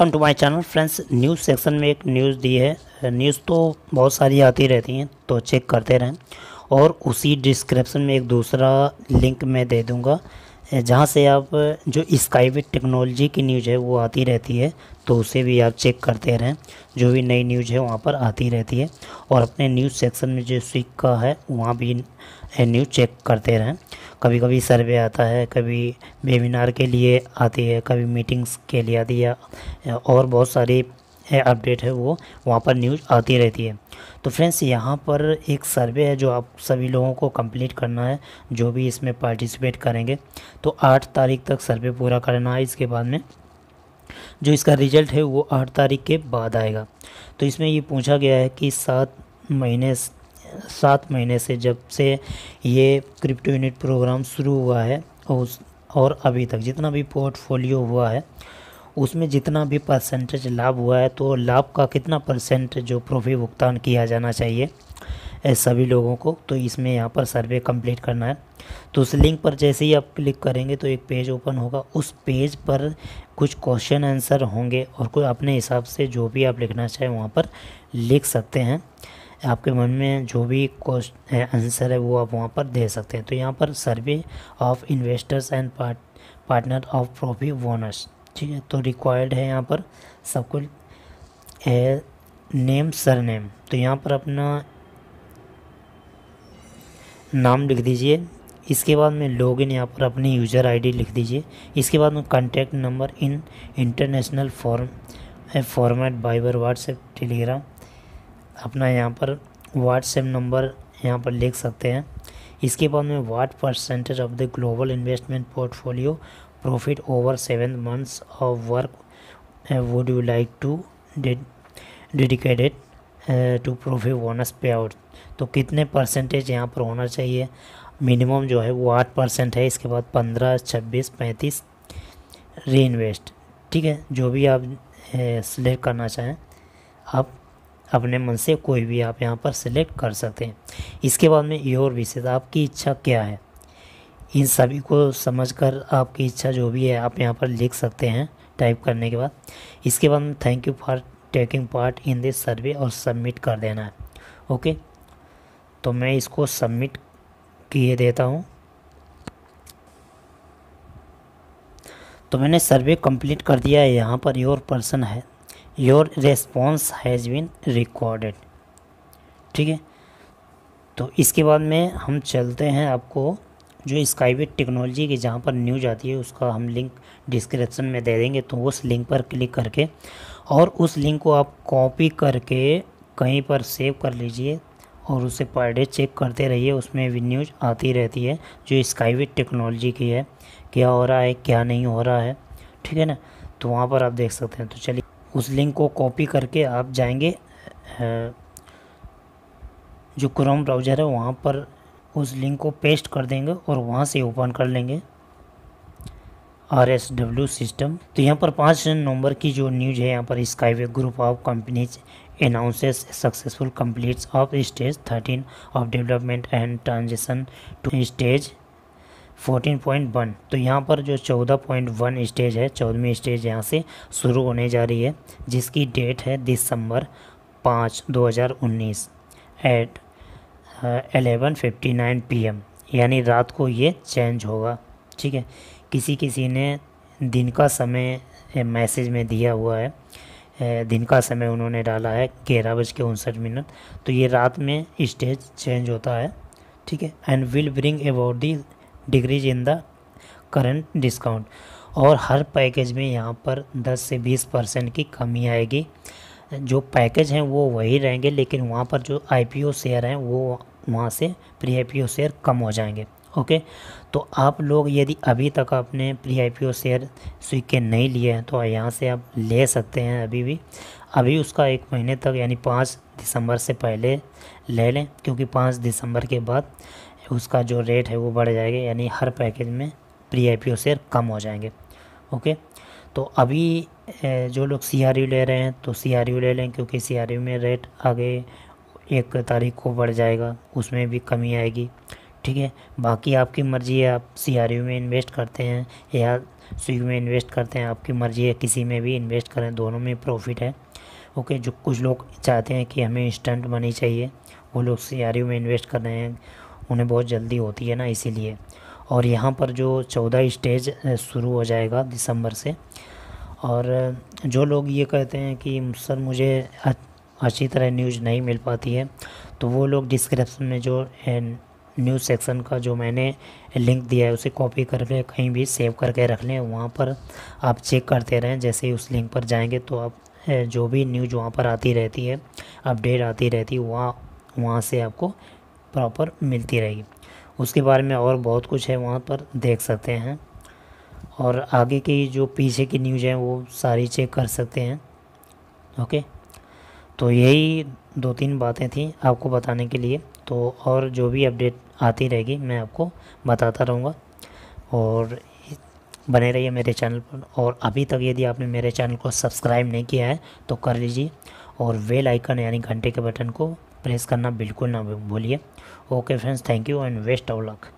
welcome to my channel friends news section में एक news दी है न्यूज़ तो बहुत सारी आती रहती हैं तो चेक करते रहें और उसी डिस्क्रिप्शन में एक दूसरा लिंक मैं दे दूंगा जहां से आप जो स्काईवे टेक्नोलॉजी की न्यूज़ है वो आती रहती है तो उसे भी आप चेक करते रहें जो भी नई न्यूज़ है वहाँ पर आती रहती है और अपने न्यूज़ सेक्शन में जो स्विक का है वहाँ भी न्यूज़ चेक करते रहें कभी कभी सर्वे आता है कभी वेबिनार के लिए आती है कभी मीटिंग्स के लिए आती है और बहुत सारी अपडेट है वो वहाँ पर न्यूज़ आती रहती है तो फ्रेंड्स यहाँ पर एक सर्वे है जो आप सभी लोगों को कंप्लीट करना है जो भी इसमें पार्टिसिपेट करेंगे तो आठ तारीख तक सर्वे पूरा करना है इसके बाद में जो इसका रिजल्ट है वो आठ तारीख के बाद आएगा तो इसमें ये पूछा गया है कि सात महीने सात महीने से जब से ये क्रिप्टो यूनिट प्रोग्राम शुरू हुआ है और उस और अभी तक जितना भी पोर्टफोलियो हुआ है उसमें जितना भी परसेंटेज लाभ हुआ है तो लाभ का कितना परसेंट जो प्रोफी भुगतान किया जाना चाहिए सभी लोगों को तो इसमें यहाँ पर सर्वे कंप्लीट करना है तो उस लिंक पर जैसे ही आप क्लिक करेंगे तो एक पेज ओपन होगा उस पेज पर कुछ क्वेश्चन आंसर होंगे और कोई अपने हिसाब से जो भी आप लिखना चाहें वहाँ पर लिख सकते हैं आपके मन में जो भी क्वेश्चन आंसर है वो आप वहाँ पर दे सकते हैं तो यहाँ पर survey of investors and partner of profit owners ठीक है तो रिक्वायर्ड है यहाँ पर सब कुछ है नेम सर नेम तो यहाँ पर अपना नाम लिख दीजिए इसके बाद में लॉग इन यहाँ पर अपनी यूज़र आईडी लिख दीजिए इसके बाद में contact number in international form format Viber WhatsApp Telegram अपना यहाँ पर व्हाट्सएप नंबर यहाँ पर लिख सकते हैं इसके बाद में what percentage of the global investment portfolio profit over seven months of work would you like to dedicated to profit bonus pay out तो कितने परसेंटेज यहाँ पर होना चाहिए मिनिमम जो है वो आठ परसेंट है इसके बाद पंद्रह छब्बीस पैंतीस री इन्वेस्ट ठीक है जो भी आप सिलेक्ट uh, करना चाहें आप अपने मन से कोई भी आप यहाँ पर सिलेक्ट कर सकते हैं इसके बाद में योर विशेष आपकी इच्छा क्या है इन सभी को समझकर आपकी इच्छा जो भी है आप यहाँ पर लिख सकते हैं टाइप करने के बाद इसके बाद में thank you for taking part in this survey और सबमिट कर देना है ओके तो मैं इसको सबमिट किए देता हूँ तो मैंने सर्वे कंप्लीट कर दिया है यहाँ पर योर पर्सन है your response has been recorded ठीक है तो इसके बाद में हम चलते हैं आपको जो स्काईवेट टेक्नोलॉजी की जहाँ पर न्यूज आती है उसका हम लिंक डिस्क्रिप्शन में दे देंगे तो उस लिंक पर क्लिक करके और उस लिंक को आप कॉपी करके कहीं पर सेव कर लीजिए और उसे पर डे चेक करते रहिए उसमें भी न्यूज आती रहती है जो स्काईवेट टेक्नोलॉजी की है क्या हो रहा है क्या नहीं हो रहा है ठीक है ना तो वहाँ पर आप देख सकते हैं तो चलिए उस लिंक को कॉपी करके आप जाएंगे जो क्रोम ब्राउज़र है वहाँ पर उस लिंक को पेस्ट कर देंगे और वहाँ से ओपन कर लेंगे आर एस डब्ल्यू सिस्टम तो यहाँ पर पाँच नवंबर की जो न्यूज है यहाँ पर Skyway group of companies announces successful completes of stage thirteen of development and transition to stage fourteen point one तो यहाँ पर जो चौदह पॉइंट वन स्टेज है चौदहवीं स्टेज यहाँ से शुरू होने जा रही है जिसकी डेट है दिसंबर पाँच दो हज़ार उन्नीस eight eleven fifty nine P M यानी रात को ये चेंज होगा ठीक है किसी किसी ने दिन का समय मैसेज uh, में दिया हुआ है uh, दिन का समय उन्होंने डाला है ग्यारह बज के उनसठ मिनट तो ये रात में स्टेज चेंज होता है ठीक है and will bring about the decrease in the current discount और हर पैकेज में यहाँ पर 10 से 20 परसेंट की कमी आएगी जो पैकेज हैं वो वही रहेंगे लेकिन वहाँ पर जो आईपीओ शेयर हैं वो वहाँ से प्री आईपीओ शेयर कम हो जाएंगे ओके तो आप लोग यदि अभी तक आपने प्री आईपीओ शेयर स्विक के नहीं लिए हैं तो यहाँ से आप ले सकते हैं अभी भी अभी उसका एक महीने तक यानी पाँच दिसंबर से पहले ले लें क्योंकि पाँच दिसंबर के बाद उसका जो रेट है वो बढ़ जाएगा यानी हर पैकेज में pre I P O share कम हो जाएंगे ओके तो अभी जो लोग सी ले रहे हैं तो सी ले लें क्योंकि सी में रेट आगे एक तारीख को बढ़ जाएगा उसमें भी कमी आएगी ठीक है बाकी आपकी मर्ज़ी है आप सी में इन्वेस्ट करते हैं या स्विग में इन्वेस्ट करते हैं आपकी मर्ज़ी है किसी में भी इन्वेस्ट करें दोनों में प्रॉफिट है ओके जो कुछ लोग चाहते हैं कि हमें इंस्टेंट मनी चाहिए वो लोग सी में इन्वेस्ट कर रहे हैं उन्हें बहुत जल्दी होती है ना इसीलिए और यहाँ पर जो चौदह स्टेज शुरू हो जाएगा दिसंबर से और जो लोग ये कहते हैं कि सर मुझे अच्छी तरह न्यूज़ नहीं मिल पाती है तो वो लोग डिस्क्रिप्शन में जो न्यूज़ सेक्शन का जो मैंने लिंक दिया है उसे कॉपी करके कहीं भी सेव करके रख लें वहाँ पर आप चेक करते रहें जैसे ही उस लिंक पर जाएंगे तो आप जो भी न्यूज वहाँ पर आती रहती है अपडेट आती रहती है वहाँ वहाँ से आपको प्रॉपर मिलती रहेगी उसके बारे में और बहुत कुछ है वहाँ पर देख सकते हैं और आगे की जो पीछे की न्यूज है वो सारी चेक कर सकते हैं ओके तो यही दो तीन बातें थी आपको बताने के लिए तो और जो भी अपडेट आती रहेगी मैं आपको बताता रहूँगा और बने रहिए मेरे चैनल पर और अभी तक यदि आपने मेरे चैनल को सब्सक्राइब नहीं किया है तो कर लीजिए और वेल आइकन यानी घंटे के बटन को प्रेस करना बिल्कुल ना भूलिए okay friends thank you and best of luck